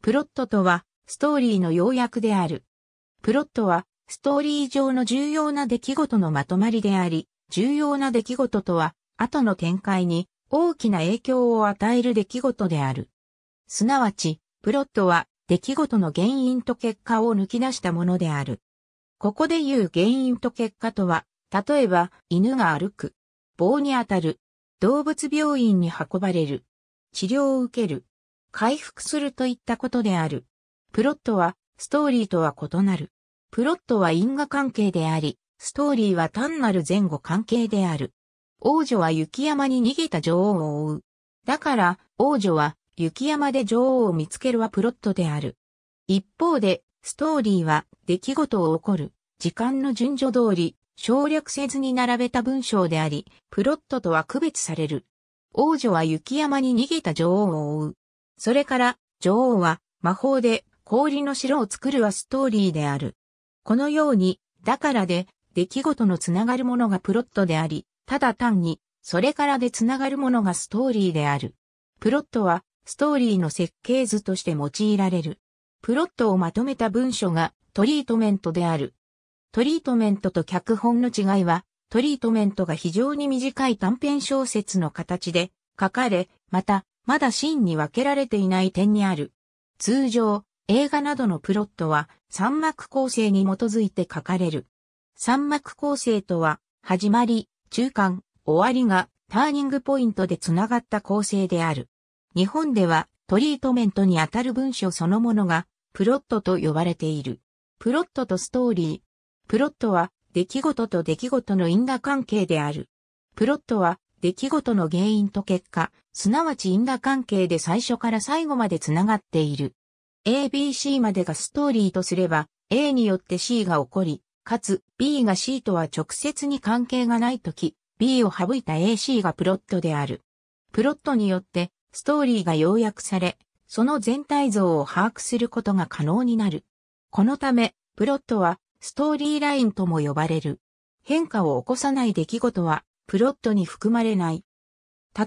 プロットとは、ストーリーの要約である。プロットは、ストーリー上の重要な出来事のまとまりであり、重要な出来事とは、後の展開に大きな影響を与える出来事である。すなわち、プロットは、出来事の原因と結果を抜き出したものである。ここで言う原因と結果とは、例えば、犬が歩く、棒に当たる、動物病院に運ばれる、治療を受ける、回復するといったことである。プロットは、ストーリーとは異なる。プロットは因果関係であり、ストーリーは単なる前後関係である。王女は雪山に逃げた女王を追う。だから、王女は雪山で女王を見つけるはプロットである。一方で、ストーリーは出来事を起こる、時間の順序通り、省略せずに並べた文章であり、プロットとは区別される。王女は雪山に逃げた女王を追う。それから、女王は魔法で氷の城を作るはストーリーである。このように、だからで、出来事のつながるものがプロットであり、ただ単に、それからでつながるものがストーリーである。プロットは、ストーリーの設計図として用いられる。プロットをまとめた文書がトリートメントである。トリートメントと脚本の違いは、トリートメントが非常に短い短編小説の形で書かれ、また、まだ真に分けられていない点にある。通常、映画などのプロットは三幕構成に基づいて書かれる。三幕構成とは、始まり、中間、終わりがターニングポイントでつながった構成である。日本ではトリートメントにあたる文章そのものがプロットと呼ばれている。プロットとストーリー。プロットは出来事と出来事の因果関係である。プロットは出来事の原因と結果、すなわち因果関係で最初から最後までつながっている。ABC までがストーリーとすれば、A によって C が起こり、かつ B が C とは直接に関係がないとき、B を省いた AC がプロットである。プロットによって、ストーリーが要約され、その全体像を把握することが可能になる。このため、プロットは、ストーリーラインとも呼ばれる。変化を起こさない出来事は、プロットに含まれない。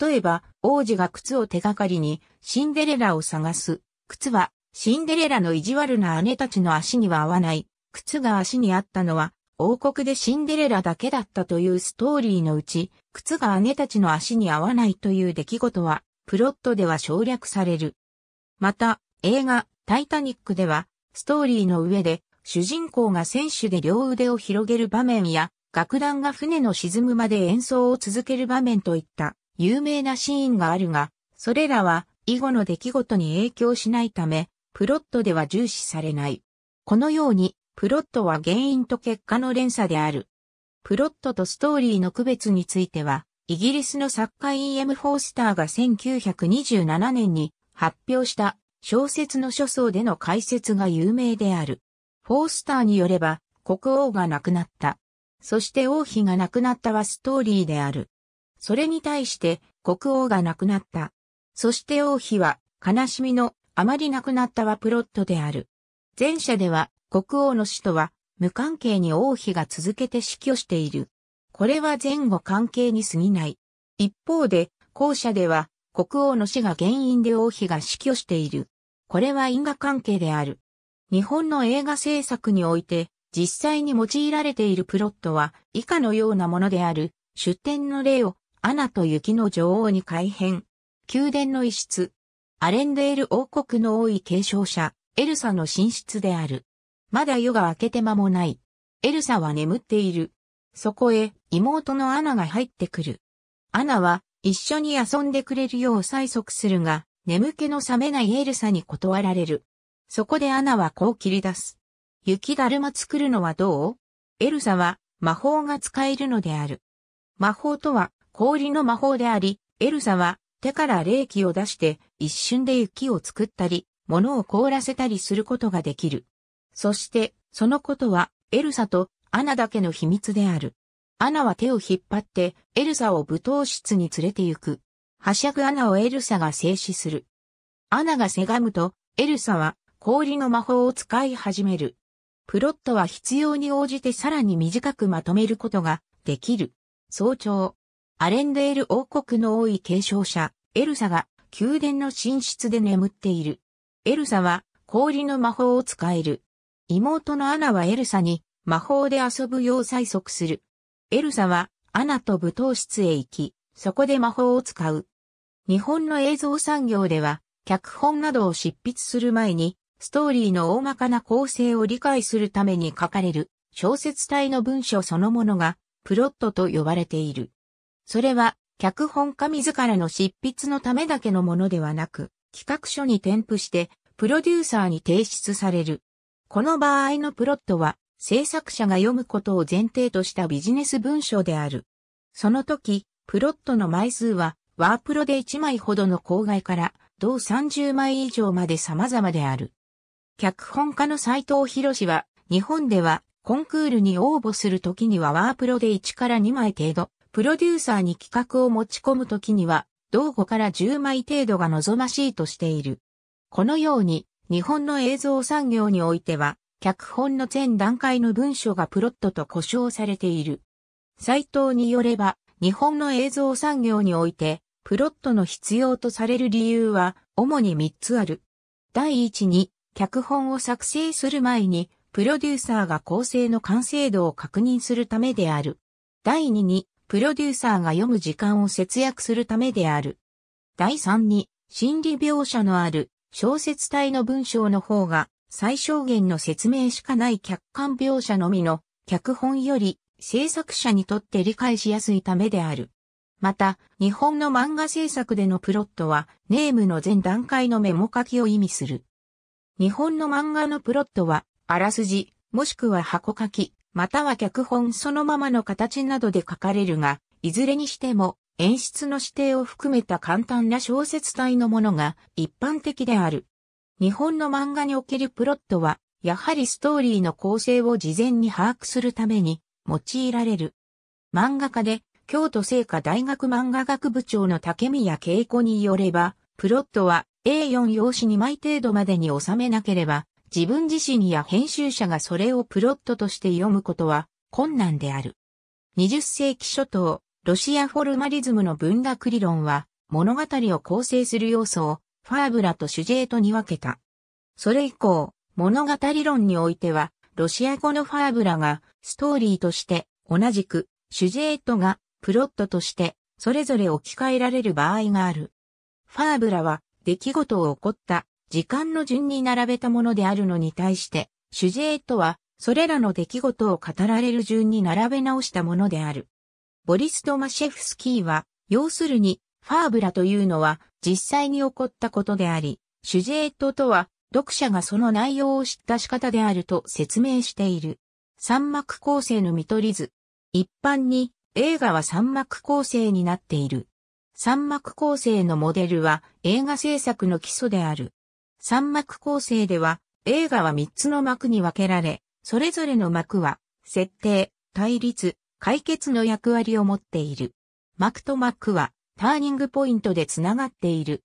例えば、王子が靴を手がかりにシンデレラを探す。靴はシンデレラの意地悪な姉たちの足には合わない。靴が足にあったのは王国でシンデレラだけだったというストーリーのうち、靴が姉たちの足に合わないという出来事は、プロットでは省略される。また、映画、タイタニックでは、ストーリーの上で、主人公が選手で両腕を広げる場面や、楽団が船の沈むまで演奏を続ける場面といった有名なシーンがあるが、それらは以後の出来事に影響しないため、プロットでは重視されない。このように、プロットは原因と結果の連鎖である。プロットとストーリーの区別については、イギリスの作家 E.M. フォースターが1927年に発表した小説の書相での解説が有名である。フォースターによれば、国王が亡くなった。そして王妃が亡くなったはストーリーである。それに対して国王が亡くなった。そして王妃は悲しみのあまり亡くなったはプロットである。前者では国王の死とは無関係に王妃が続けて死去している。これは前後関係に過ぎない。一方で後者では国王の死が原因で王妃が死去している。これは因果関係である。日本の映画制作において実際に用いられているプロットは以下のようなものである、出典の例をアナと雪の女王に改変。宮殿の一室。アレンデール王国の多い継承者、エルサの寝室である。まだ夜が明けて間もない。エルサは眠っている。そこへ妹のアナが入ってくる。アナは一緒に遊んでくれるよう催促するが、眠気の覚めないエルサに断られる。そこでアナはこう切り出す。雪だるま作るのはどうエルサは魔法が使えるのである。魔法とは氷の魔法であり、エルサは手から冷気を出して一瞬で雪を作ったり、物を凍らせたりすることができる。そしてそのことはエルサとアナだけの秘密である。アナは手を引っ張ってエルサを舞踏室に連れて行く。はしゃぐアナをエルサが静止する。アナがせがむと、エルサは氷の魔法を使い始める。プロットは必要に応じてさらに短くまとめることができる。早朝、アレンデール王国の多い継承者、エルサが宮殿の寝室で眠っている。エルサは氷の魔法を使える。妹のアナはエルサに魔法で遊ぶよう催促する。エルサはアナと舞踏室へ行き、そこで魔法を使う。日本の映像産業では、脚本などを執筆する前に、ストーリーの大まかな構成を理解するために書かれる小説体の文章そのものがプロットと呼ばれている。それは脚本家自らの執筆のためだけのものではなく、企画書に添付してプロデューサーに提出される。この場合のプロットは制作者が読むことを前提としたビジネス文章である。その時、プロットの枚数はワープロで1枚ほどの公害から同30枚以上まで様々である。脚本家の斎藤博士は、日本ではコンクールに応募するときにはワープロで1から2枚程度、プロデューサーに企画を持ち込むときには、同5から10枚程度が望ましいとしている。このように、日本の映像産業においては、脚本の全段階の文章がプロットと呼称されている。斎藤によれば、日本の映像産業において、プロットの必要とされる理由は、主に3つある。第1に、脚本を作成する前に、プロデューサーが構成の完成度を確認するためである。第2に、プロデューサーが読む時間を節約するためである。第3に、心理描写のある小説体の文章の方が最小限の説明しかない客観描写のみの脚本より制作者にとって理解しやすいためである。また、日本の漫画制作でのプロットはネームの前段階のメモ書きを意味する。日本の漫画のプロットは、あらすじ、もしくは箱書き、または脚本そのままの形などで書かれるが、いずれにしても、演出の指定を含めた簡単な小説体のものが一般的である。日本の漫画におけるプロットは、やはりストーリーの構成を事前に把握するために用いられる。漫画家で、京都聖火大学漫画学部長の竹宮恵子によれば、プロットは A4 用紙2枚程度までに収めなければ、自分自身や編集者がそれをプロットとして読むことは困難である。20世紀初頭、ロシアフォルマリズムの文学理論は、物語を構成する要素をファーブラと主ジェートに分けた。それ以降、物語論においては、ロシア語のファーブラがストーリーとして同じく、主ジェートがプロットとしてそれぞれ置き換えられる場合がある。ファーブラは出来事を起こった時間の順に並べたものであるのに対して、主税とは、それらの出来事を語られる順に並べ直したものである。ボリスト・マシェフスキーは、要するに、ファーブラというのは、実際に起こったことであり、主税ととは、読者がその内容を知った仕方であると説明している。三幕構成の見取り図。一般に、映画は三幕構成になっている。三幕構成のモデルは映画制作の基礎である。三幕構成では映画は三つの幕に分けられ、それぞれの幕は設定、対立、解決の役割を持っている。幕と幕はターニングポイントでつながっている。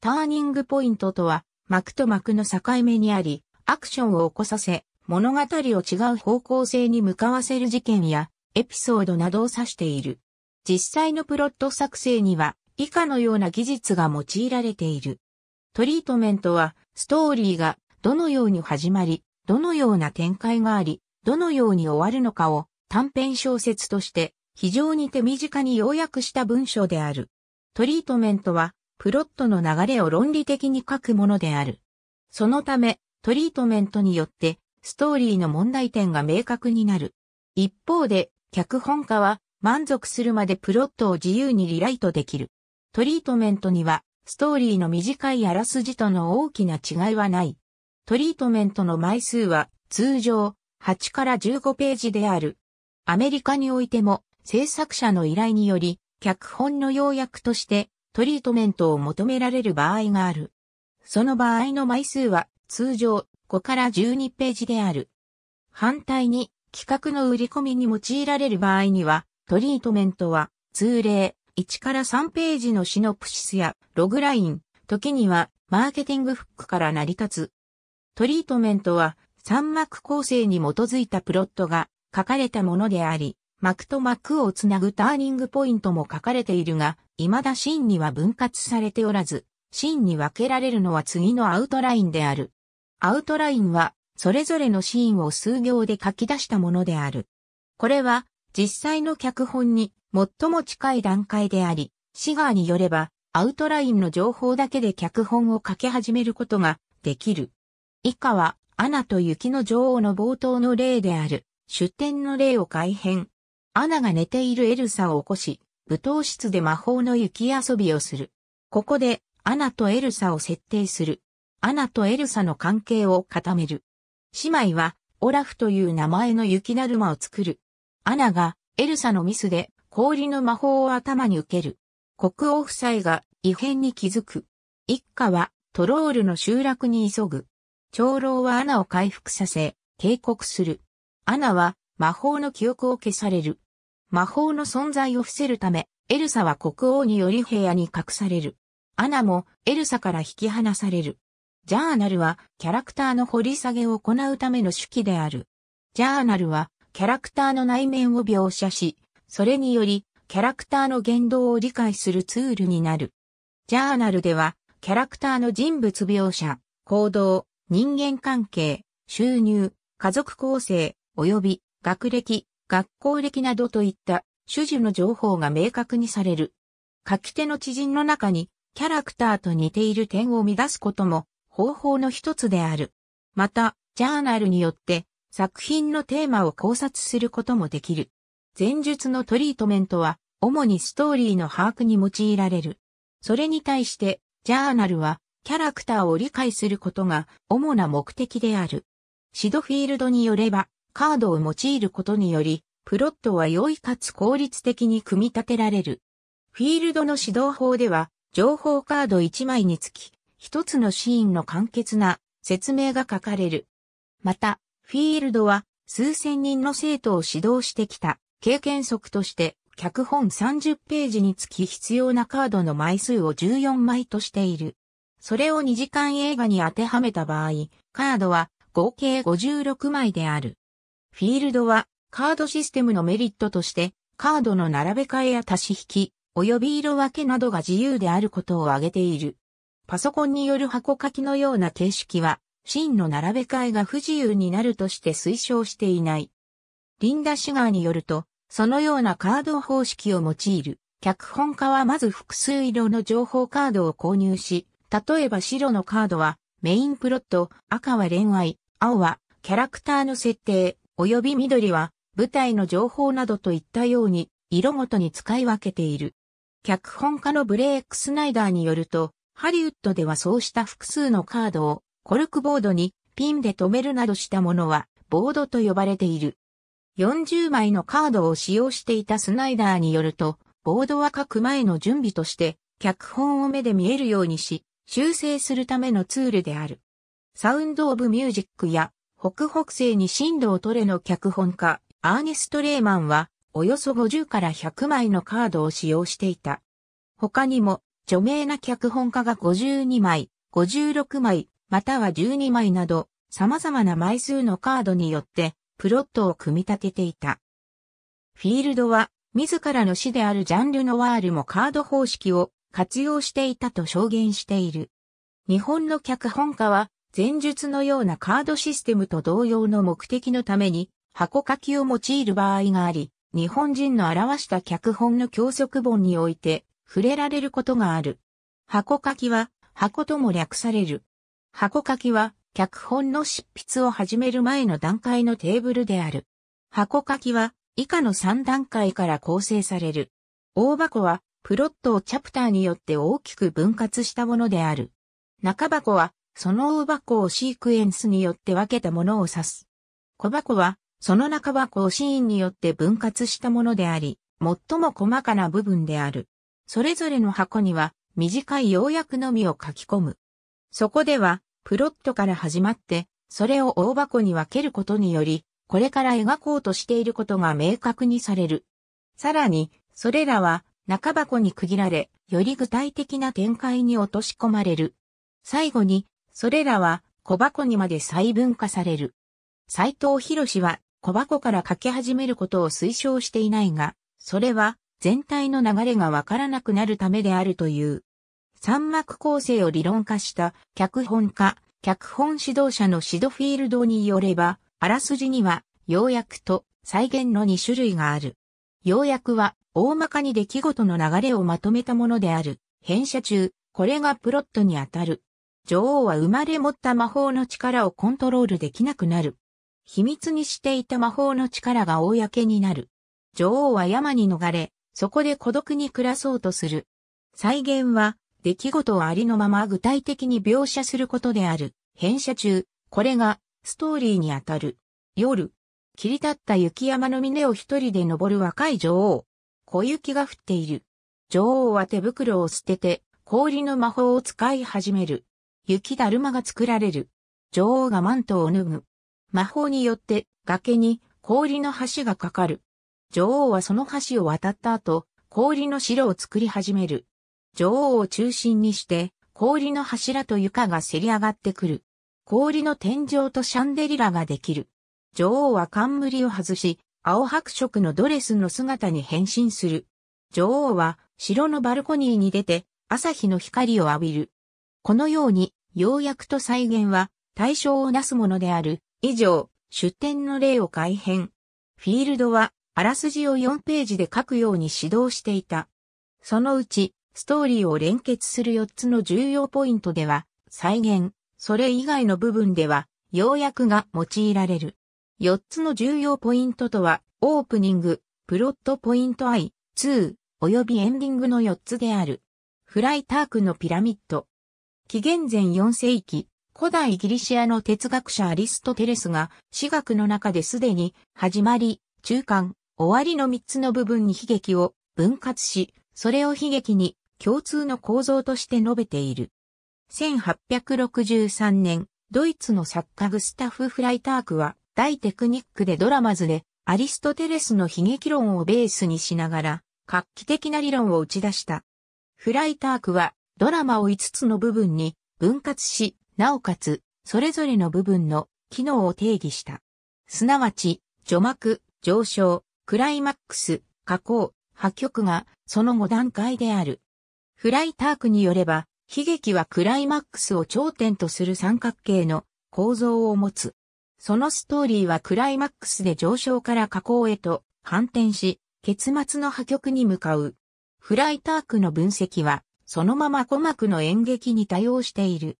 ターニングポイントとは幕と幕の境目にあり、アクションを起こさせ、物語を違う方向性に向かわせる事件やエピソードなどを指している。実際のプロット作成には以下のような技術が用いられている。トリートメントは、ストーリーがどのように始まり、どのような展開があり、どのように終わるのかを短編小説として非常に手短に要約した文章である。トリートメントは、プロットの流れを論理的に書くものである。そのため、トリートメントによって、ストーリーの問題点が明確になる。一方で、脚本家は、満足するまでプロットを自由にリライトできる。トリートメントには、ストーリーの短いあらすじとの大きな違いはない。トリートメントの枚数は、通常、8から15ページである。アメリカにおいても、制作者の依頼により、脚本の要約として、トリートメントを求められる場合がある。その場合の枚数は、通常、5から12ページである。反対に、企画の売り込みに用いられる場合には、トリートメントは、通例、1から3ページのシノプシスやログライン、時にはマーケティングフックから成り立つ。トリートメントは、三幕構成に基づいたプロットが書かれたものであり、幕と幕をつなぐターニングポイントも書かれているが、未だシーンには分割されておらず、シーンに分けられるのは次のアウトラインである。アウトラインは、それぞれのシーンを数行で書き出したものである。これは、実際の脚本に最も近い段階であり、シガーによれば、アウトラインの情報だけで脚本を書き始めることができる。以下は、アナと雪の女王の冒頭の例である、出典の例を改変。アナが寝ているエルサを起こし、舞踏室で魔法の雪遊びをする。ここで、アナとエルサを設定する。アナとエルサの関係を固める。姉妹は、オラフという名前の雪だるまを作る。アナがエルサのミスで氷の魔法を頭に受ける。国王夫妻が異変に気づく。一家はトロールの集落に急ぐ。長老はアナを回復させ、警告する。アナは魔法の記憶を消される。魔法の存在を伏せるため、エルサは国王により部屋に隠される。アナもエルサから引き離される。ジャーナルはキャラクターの掘り下げを行うための手記である。ジャーナルはキャラクターの内面を描写し、それにより、キャラクターの言動を理解するツールになる。ジャーナルでは、キャラクターの人物描写、行動、人間関係、収入、家族構成、及び学歴、学校歴などといった主樹の情報が明確にされる。書き手の知人の中にキャラクターと似ている点を乱出すことも方法の一つである。また、ジャーナルによって作品のテーマを考察することもできる。前述のトリートメントは、主にストーリーの把握に用いられる。それに対して、ジャーナルは、キャラクターを理解することが主な目的である。シドフィールドによれば、カードを用いることにより、プロットは良いかつ効率的に組み立てられる。フィールドの指導法では、情報カード1枚につき、一つのシーンの簡潔な説明が書かれる。また、フィールドは数千人の生徒を指導してきた経験則として脚本30ページにつき必要なカードの枚数を14枚としている。それを2時間映画に当てはめた場合、カードは合計56枚である。フィールドはカードシステムのメリットとしてカードの並べ替えや足し引き、及び色分けなどが自由であることを挙げている。パソコンによる箱書きのような形式は芯の並べ替えが不自由になるとして推奨していない。リンダ・シガーによると、そのようなカード方式を用いる。脚本家はまず複数色の情報カードを購入し、例えば白のカードはメインプロット、赤は恋愛、青はキャラクターの設定、及び緑は舞台の情報などといったように色ごとに使い分けている。脚本家のブレイク・スナイダーによると、ハリウッドではそうした複数のカードをコルクボードにピンで留めるなどしたものはボードと呼ばれている。40枚のカードを使用していたスナイダーによると、ボードは書く前の準備として脚本を目で見えるようにし、修正するためのツールである。サウンド・オブ・ミュージックや北北西に進路を取れの脚本家、アーネスト・レーマンは、およそ50から100枚のカードを使用していた。他にも、著名な脚本家が52枚、56枚、または12枚など、様々な枚数のカードによって、プロットを組み立てていた。フィールドは、自らの死であるジャンルのワールもカード方式を活用していたと証言している。日本の脚本家は、前述のようなカードシステムと同様の目的のために、箱書きを用いる場合があり、日本人の表した脚本の教則本において、触れられることがある。箱書きは、箱とも略される。箱書きは、脚本の執筆を始める前の段階のテーブルである。箱書きは、以下の3段階から構成される。大箱は、プロットをチャプターによって大きく分割したものである。中箱は、その大箱をシークエンスによって分けたものを指す。小箱は、その中箱をシーンによって分割したものであり、最も細かな部分である。それぞれの箱には、短い要約のみを書き込む。そこでは、プロットから始まって、それを大箱に分けることにより、これから描こうとしていることが明確にされる。さらに、それらは中箱に区切られ、より具体的な展開に落とし込まれる。最後に、それらは小箱にまで細分化される。斎藤博士は小箱から書き始めることを推奨していないが、それは全体の流れがわからなくなるためであるという。三幕構成を理論化した脚本家、脚本指導者のシドフィールドによれば、あらすじには、要約と再現の2種類がある。要約は、大まかに出来事の流れをまとめたものである。編写中、これがプロットに当たる。女王は生まれ持った魔法の力をコントロールできなくなる。秘密にしていた魔法の力が公になる。女王は山に逃れ、そこで孤独に暮らそうとする。再現は、出来事をありのまま具体的に描写することである。編写中、これがストーリーにあたる。夜、切り立った雪山の峰を一人で登る若い女王。小雪が降っている。女王は手袋を捨てて、氷の魔法を使い始める。雪だるまが作られる。女王がマントを脱ぐ。魔法によって崖に氷の橋がかかる。女王はその橋を渡った後、氷の城を作り始める。女王を中心にして、氷の柱と床がせり上がってくる。氷の天井とシャンデリラができる。女王は冠を外し、青白色のドレスの姿に変身する。女王は城のバルコニーに出て朝日の光を浴びる。このように、要約と再現は対象をなすものである。以上、出典の例を改変。フィールドは、あらすじを4ページで書くように指導していた。そのうち、ストーリーを連結する4つの重要ポイントでは、再現、それ以外の部分では、要約が用いられる。4つの重要ポイントとは、オープニング、プロットポイント I、2、及びエンディングの4つである。フライタークのピラミッド。紀元前4世紀、古代ギリシアの哲学者アリストテレスが、私学の中ですでに、始まり、中間、終わりの3つの部分に悲劇を分割し、それを悲劇に共通の構造として述べている。1863年、ドイツの作家グスタフ・フライタークは、大テクニックでドラマズで、アリストテレスの悲劇論をベースにしながら、画期的な理論を打ち出した。フライタークは、ドラマを5つの部分に分割し、なおかつ、それぞれの部分の機能を定義した。すなわち、序幕、上昇、クライマックス、下降、破局が、その5段階である。フライタークによれば、悲劇はクライマックスを頂点とする三角形の構造を持つ。そのストーリーはクライマックスで上昇から下降へと反転し、結末の破局に向かう。フライタークの分析は、そのまま鼓膜の演劇に対応している。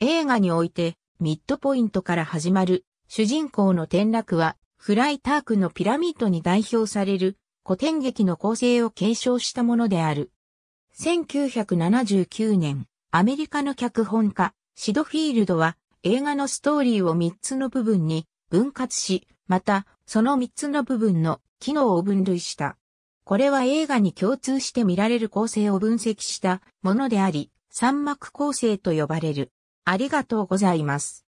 映画において、ミッドポイントから始まる、主人公の転落は、フライタークのピラミッドに代表される、古典劇の構成を継承したものである。1979年、アメリカの脚本家、シドフィールドは映画のストーリーを3つの部分に分割し、また、その3つの部分の機能を分類した。これは映画に共通して見られる構成を分析したものであり、三幕構成と呼ばれる。ありがとうございます。